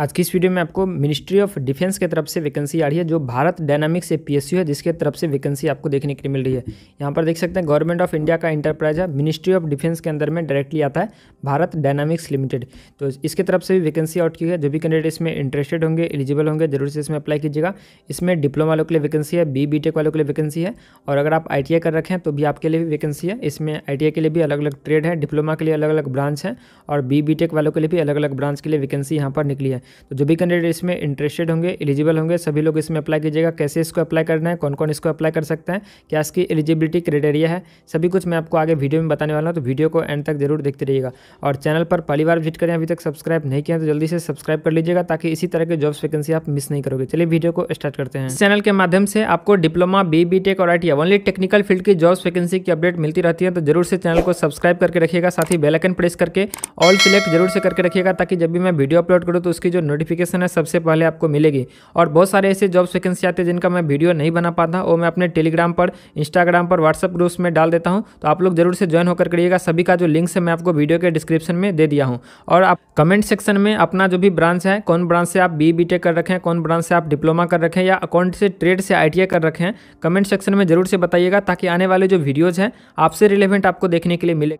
आज की इस वीडियो में आपको मिनिस्ट्री ऑफ डिफेंस के तरफ से वैकेंसी आ रही है जो भारत डायनामिक्स ए पी है जिसके तरफ से वैकेंसी आपको देखने के लिए मिल रही है यहाँ पर देख सकते हैं गवर्नमेंट ऑफ इंडिया का इंटरप्राइज है मिनिस्ट्री ऑफ डिफेंस के अंदर में डायरेक्टली आता है भारत डायनामिक्स लिमिटेड तो इसके तरफ से भी वैकेंसी आउट की है जो भी कैंडिडेट इसमें इंटरेस्टेड होंगे एलिजिबल होंगे जरूर से इसमें अप्लाई कीजिएगा इसमें डिप्लोमा वालों के लिए वैकेंसी है बी बी वालों के लिए वैकेंसी है और अगर आप आई कर रखें तो भी आपके लिए भी वैकेंसी है इसमें आई के लिए भी अलग अलग ट्रेड है डिप्लोमा के लिए अलग अलग ब्रांच है और बी बी वालों के लिए भी अलग अलग ब्रांच के लिए वैकेंसी यहाँ पर निकली है तो जो भी कैंडिडेट इसमें इंटरेस्टेड होंगे एलिजिबल होंगे सभी लोग इसमें अप्लाई कीजिएगा कैसे इसको अप्लाई करना है कौन कौन इसको अप्लाई कर सकते हैं क्या इसकी एलिजिबिलिटी क्राइटेरिया है सभी कुछ मैं आपको आगे वीडियो में बताने वाला हूँ तो वीडियो को एंड तक जरूर देखते रहिएगा और चैनल पर पहली बार विजिट करें अभी तक सब्सक्राइब नहीं किया तो जल्दी से सब्सक्राइब कर लीजिएगा ताकि इसी तरह के जॉब्स वैकेंसी आप मिस नहीं करोगे चलिए वीडियो को स्टार्ट करते हैं चैनल के माध्यम से आपको डिप्लोमा बी बी टेक और आई ओनली टेक्निकल फील्ड की जॉब्स वैकेंसी की अपडेट मिलती रहती है तो जरूर से चैनल को सब्सक्राइब करके रखिएगा साथ ही बेलाइकन प्रेस करके ऑल सिलेक्ट जरूर से करके रखिएगा ताकि जब भी मैं वीडियो अपलोड करूँ तो उसकी जो नोटिफिकेशन है सबसे पहले आपको मिलेगी और बहुत सारे ऐसे जॉब्स वैकेंसी आते हैं जिनका मैं वीडियो नहीं बना पाता वो मैं अपने टेलीग्राम पर इंस्टाग्राम पर व्हाट्सअप ग्रुप्स में डाल देता हूँ तो आप लोग जरूर से ज्वाइन होकर करिएगा सभी का जो लिंक है मैं आपको वीडियो के डिस्क्रिप्शन में दे दिया हूँ और आप कमेंट सेक्शन में अपना जो भी ब्रांच है कौन ब्रांच से आप बी बी कर रखें कौन ब्रांच से आप डिप्लोमा कर रखें या अकाउंट से ट्रेड से आई कर रखें कमेंट सेक्शन में ज़रूर से बताइएगा ताकि आने वाले जो वीडियोज़ हैं आपसे रिलेवेंट आपको देखने के लिए मिले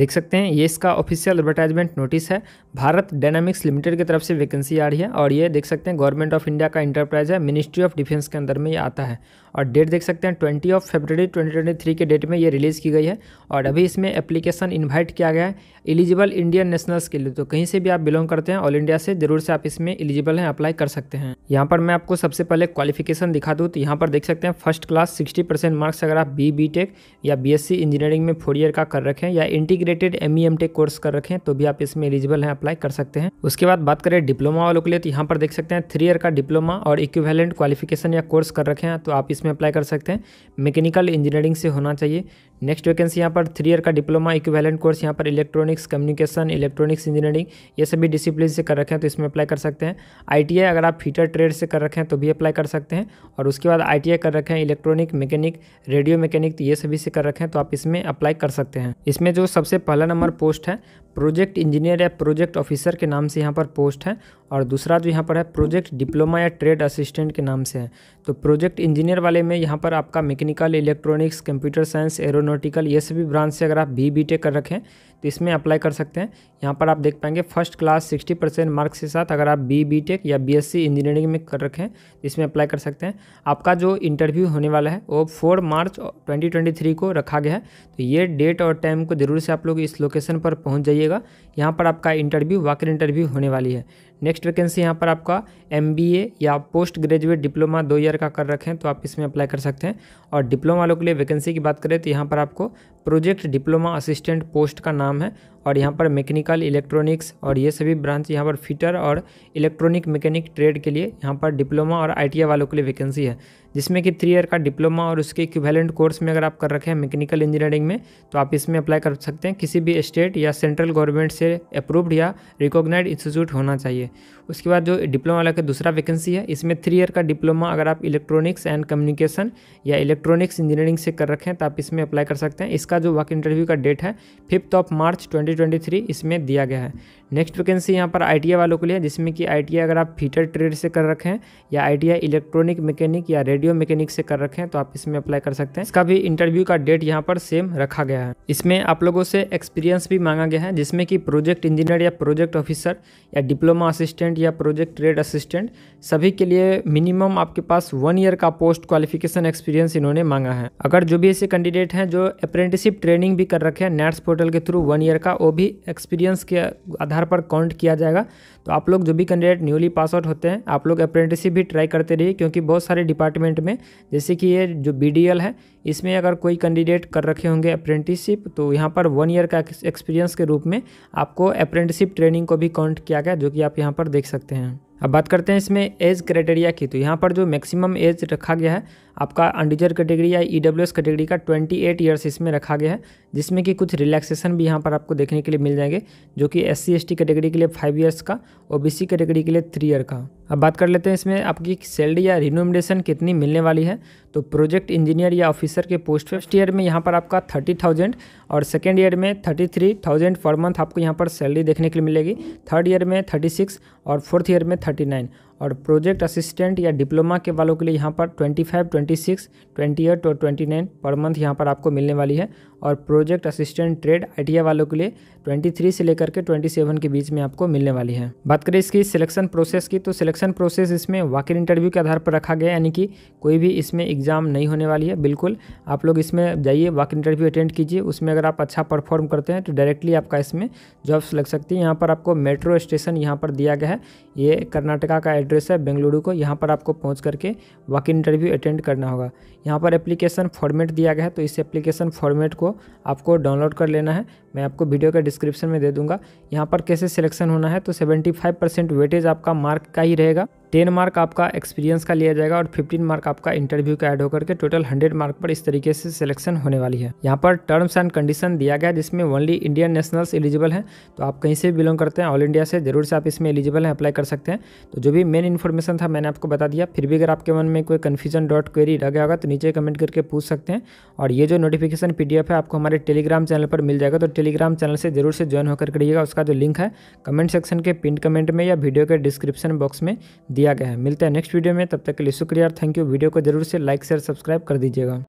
देख सकते हैं ये इसका ऑफिशियल एडवर्टाइजमेंट नोटिस है भारत डायनामिक्स लिमिटेड की तरफ से वैकेंसी आ रही है और ये देख सकते हैं गवर्नमेंट ऑफ इंडिया का इंटरप्राइज है मिनिस्ट्री ऑफ डिफेंस के अंदर में ये आता है और डेट देख सकते हैं ट्वेंटी ऑफ फेबररी ट्वेंटी के डेट में ये रिलीज़ की गई है और अभी इसमें एप्लीकेशन इन्वाइट किया गया है एलिजिबल इंडियन नेशनल्स के लिए तो कहीं से भी आप बिलोंग करते हैं ऑल इंडिया से ज़रूर से आप इसमें एलिजिबल हैं अप्लाई कर सकते हैं यहाँ पर मैं आपको सबसे पहले क्वालिफिकेशन दिखा दूँ तो यहाँ पर देख सकते हैं फर्स्ट क्लास सिक्सटी मार्क्स अगर आप बी बी टेक या बी इंजीनियरिंग में फोर ईयर का कर रखें या integrated M E M tech course कर रखें तो भी आप इसमें एलिजिबल हैं अप्लाई कर सकते हैं उसके बाद बात करें डिप्लोमा वालों के लिए तो यहाँ पर देख सकते हैं थ्री ईयर का डिप्लोमा और इक्विवेलेंट क्वालिफिकेशन या कोर्स कर रखे हैं तो आप इस इसमें अप्लाई कर सकते हैं मैकेनिकल इंजीनियरिंग से होना चाहिए नेक्स्ट वैकेंसी यहाँ पर थ्री ईयर का डिप्लोमा इक्वेलेंट कोर्स यहाँ पर इलेक्ट्रॉनिक्स कम्युनिकेशन इलेक्ट्रॉनिक्स इंजीनियरिंग ये सभी डिसिप्लिन से कर रखें तो इसमें अप्लाई कर सकते हैं आईटीआई अगर आप फीटर ट्रेड से कर रखें तो भी अप्लाई कर सकते हैं और उसके बाद आई कर रखें इलेक्ट्रॉनिक मैकेनिक रेडियो मैकेनिक तो ये सभी से कर रखें तो आप इसमें अप्लाई कर सकते हैं इसमें जो सबसे पहला नंबर पोस्ट है प्रोजेक्ट इंजीनियर या प्रोजेक्ट ऑफिसर के नाम से यहाँ पर पोस्ट है और दूसरा जो यहाँ पर है प्रोजेक्ट डिप्लोमा या ट्रेड असिस्टेंट के नाम से है तो प्रोजेक्ट इंजीनियर वाले में यहाँ पर आपका mechanical electronics computer science aerono aeronautical ये सभी ब्रांच से अगर आप बी बी टेक कर रखें तो इसमें अप्लाई कर सकते हैं यहाँ पर आप देख पाएंगे फर्स्ट क्लास 60 परसेंट मार्क्स के साथ अगर आप बी बी टेक या बी एस सी इंजीनियरिंग में कर रखें तो इसमें अप्लाई कर सकते हैं आपका जो इंटरव्यू होने वाला है वो फोर मार्च 2023 को रखा गया है तो ये डेट और टाइम को ज़रूर से आप लोग इस लोकेशन पर पहुँच जाइएगा यहाँ पर आपका इंटरव्यू वाकई इंटरव्यू होने वाली है नेक्स्ट वैकेंसी यहाँ पर आपका एम या पोस्ट ग्रेजुएट डिप्लोमा दो ईयर का कर रखें तो आप इसमें अप्लाई कर सकते हैं और डिप्लोमा वालों के लिए वैकेंसी की बात करें तो यहाँ पर आपको प्रोजेक्ट डिप्लोमा असिस्टेंट पोस्ट का नाम है और यहाँ पर मैकेनिकल इलेक्ट्रॉनिक्स और ये सभी ब्रांच यहाँ पर फिटर और इलेक्ट्रॉनिक मैकेनिक ट्रेड के लिए यहाँ पर डिप्लोमा और आई वालों के लिए वैकेंसी है जिसमें कि थ्री ईयर का डिप्लोमा और उसके इक्विवेलेंट कोर्स में अगर आप कर रखे हैं मैकेनिकल इंजीनियरिंग में तो आप इसमें अप्लाई कर सकते हैं किसी भी स्टेट या सेंट्रल गवर्नमेंट से अप्रूव्ड या रिकोगनाइज इंस्टीट्यूट होना चाहिए उसके बाद जो डिप्लोमा वाला का दूसरा वैकेंसी है इसमें थ्री ईयर का डिप्लोमा अगर आप इलेक्ट्रॉनिक्स एंड कम्युनिकेशन या इलेक्ट्रॉनिक्स इंजीनियरिंग से कर रखें तो आप इसमें अप्लाई कर सकते हैं इसका इसका जो वर्क इंटरव्यू का डेट है फिफ्थ ऑफ मार्च 2023 इसमें दिया गया है नेक्स्ट वैकेंसी यहाँ पर आई वालों के लिए जिसमें कि आई अगर आप फीटर ट्रेड से कर रखें या आई इलेक्ट्रॉनिक मैकेनिक या रेडियो मैकेनिक से कर रखें तो आप इसमें अप्लाई कर सकते हैं इसका भी इंटरव्यू का डेट यहाँ पर सेम रखा गया है इसमें आप लोगों से एक्सपीरियंस भी मांगा गया है जिसमें कि प्रोजेक्ट इंजीनियर या प्रोजेक्ट ऑफिसर या डिप्लोमा असिस्टेंट या प्रोजेक्ट ट्रेड असिस्टेंट सभी के लिए मिनिमम आपके पास वन ईयर का पोस्ट क्वालिफिकेशन एक्सपीरियंस इन्होंने मांगा है अगर जो भी ऐसे कैंडिडेट हैं जो अप्रेंटिस इंटर्नशिप ट्रेनिंग भी कर रखे हैं नेट्स पोर्टल के थ्रू वन ईयर का वो भी एक्सपीरियंस के आधार पर काउंट किया जाएगा तो आप लोग जो भी कैंडिडेट न्यूली पास आउट होते हैं आप लोग अप्रेंटिसिप भी ट्राई करते रहिए क्योंकि बहुत सारे डिपार्टमेंट में जैसे कि ये जो बी है इसमें अगर कोई कैंडिडेट कर रखे होंगे अप्रेंटिसशिप तो यहाँ पर वन ईयर का एक्सपीरियंस के रूप में आपको अप्रेंटिसिप ट्रेनिंग को भी काउंट किया गया जो कि आप यहाँ पर देख सकते हैं अब बात करते हैं इसमें एज क्राइटेरिया की तो यहाँ पर जो मैक्सिमम एज रखा गया है आपका अंडिजर कैटेगरी या ई डब्ल्यू एस कैटेगरी का 28 एट ईयर्स इसमें रखा गया है जिसमें कि कुछ रिलैक्सेशन भी यहाँ पर आपको देखने के लिए मिल जाएंगे जो कि एस सी कैटेगरी के लिए फाइव ईयर्स का ओ बी कैटेगरी के लिए थ्री ईयर का अब बात कर लेते हैं इसमें आपकी सैलरी या रिनोमिनेशन कितनी मिलने वाली है तो प्रोजेक्ट इंजीनियर या ऑफिसर के पोस्ट फर्स्ट ईयर में यहाँ पर आपका थर्टी थाउजेंड और सेकेंड ईयर में thirty three thousand per month आपको यहाँ पर सैलरी देखने के लिए मिलेगी थर्ड ईयर में थर्टी सिक्स और फोर्थ ईयर में थर्टी नाइन और प्रोजेक्ट असिस्टेंट या डिप्लोमा के वालों के लिए यहाँ पर 25, 26, 28 और 29 पर मंथ यहाँ पर आपको मिलने वाली है और प्रोजेक्ट असिस्टेंट ट्रेड आई वालों के लिए 23 से लेकर के 27 के बीच में आपको मिलने वाली है बात करें इसकी सिलेक्शन प्रोसेस की तो सिलेक्शन प्रोसेस इसमें वाकिल इंटरव्यू के आधार पर रखा गया यानी कि कोई भी इसमें एग्ज़ाम नहीं होने वाली है बिल्कुल आप लोग इसमें जाइए वाकिल इंटरव्यू अटेंड कीजिए उसमें अगर आप अच्छा परफॉर्म करते हैं तो डायरेक्टली आपका इसमें जॉब्स लग सकती है यहाँ पर आपको मेट्रो स्टेशन यहाँ पर दिया गया है ये कर्नाटका का एड्रेस है बेंगलुरु को यहाँ पर आपको पहुँच करके वॉक इंटरव्यू अटेंड करना होगा यहाँ पर एप्लीकेशन फॉर्मेट दिया गया है तो इस एप्लीकेशन फॉर्मेट को आपको डाउनलोड कर लेना है मैं आपको वीडियो का डिस्क्रिप्शन में दे दूँगा यहाँ पर कैसे सिलेक्शन होना है तो सेवेंटी फाइव परसेंट वेटेज आपका मार्क का ही रहेगा टेन मार्क आपका एक्सपीरियंस का लिया जाएगा और फिफ्टीन मार्क आपका इंटरव्यू का एड होकर के टोटल हंड्रेड मार्क पर इस तरीके से सिलेक्शन होने वाली है यहाँ पर टर्म्स एंड कंडीशन दिया गया जिसमें ओनली इंडियन नेशनल्स एलिजिबल हैं तो आप कहीं से बिलोंग करते हैं ऑल इंडिया से जरूर से आप इसमें एलिजिबल हैं अप्लाई कर सकते हैं तो जो भी मेन इन्फॉर्मेशन था मैंने आपको बता दिया फिर भी अगर आपके मन में कोई कन्फ्यूजन डॉट क्वेरी रह गया होगा तो नीचे कमेंट करके पूछ सकते हैं और ये जो नोटिफिकेशन पी है आपको हमारे टेलीग्राम चैनल पर मिल जाएगा तो टेलीग्राम चैनल से जरूर से ज्वाइन होकर करिएगा उसका जो लिंक है कमेंट सेक्शन के पिन कमेंट में या वीडियो के डिस्क्रिप्शन बॉक्स में दिया दिया गया है मिलते हैं नेक्स्ट वीडियो में तब तक के लिए शुक्रिया और थैंक यू वीडियो को जरूर से लाइक शेयर सब्सक्राइब कर दीजिएगा